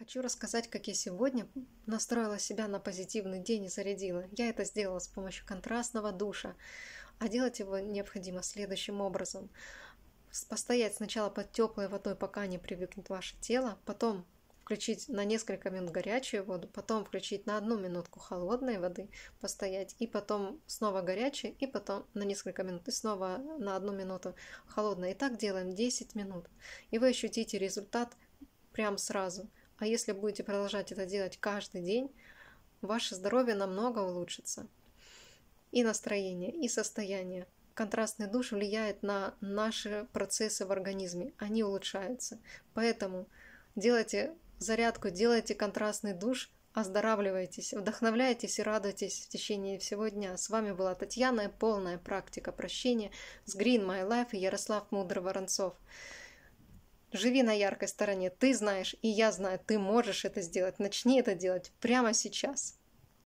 Хочу рассказать, как я сегодня настроила себя на позитивный день и зарядила. Я это сделала с помощью контрастного душа. А делать его необходимо следующим образом. Постоять сначала под теплой водой, пока не привыкнет ваше тело, потом включить на несколько минут горячую воду, потом включить на одну минутку холодной воды, постоять, и потом снова горячей, и потом на несколько минут, и снова на одну минуту холодной. И так делаем 10 минут. И вы ощутите результат прямо сразу – а если будете продолжать это делать каждый день, ваше здоровье намного улучшится. И настроение, и состояние. Контрастный душ влияет на наши процессы в организме, они улучшаются. Поэтому делайте зарядку, делайте контрастный душ, оздоравливайтесь, вдохновляйтесь и радуйтесь в течение всего дня. С вами была Татьяна, полная практика прощения с Green My Life и Ярослав Мудр-Воронцов. Живи на яркой стороне. Ты знаешь, и я знаю, ты можешь это сделать. Начни это делать прямо сейчас.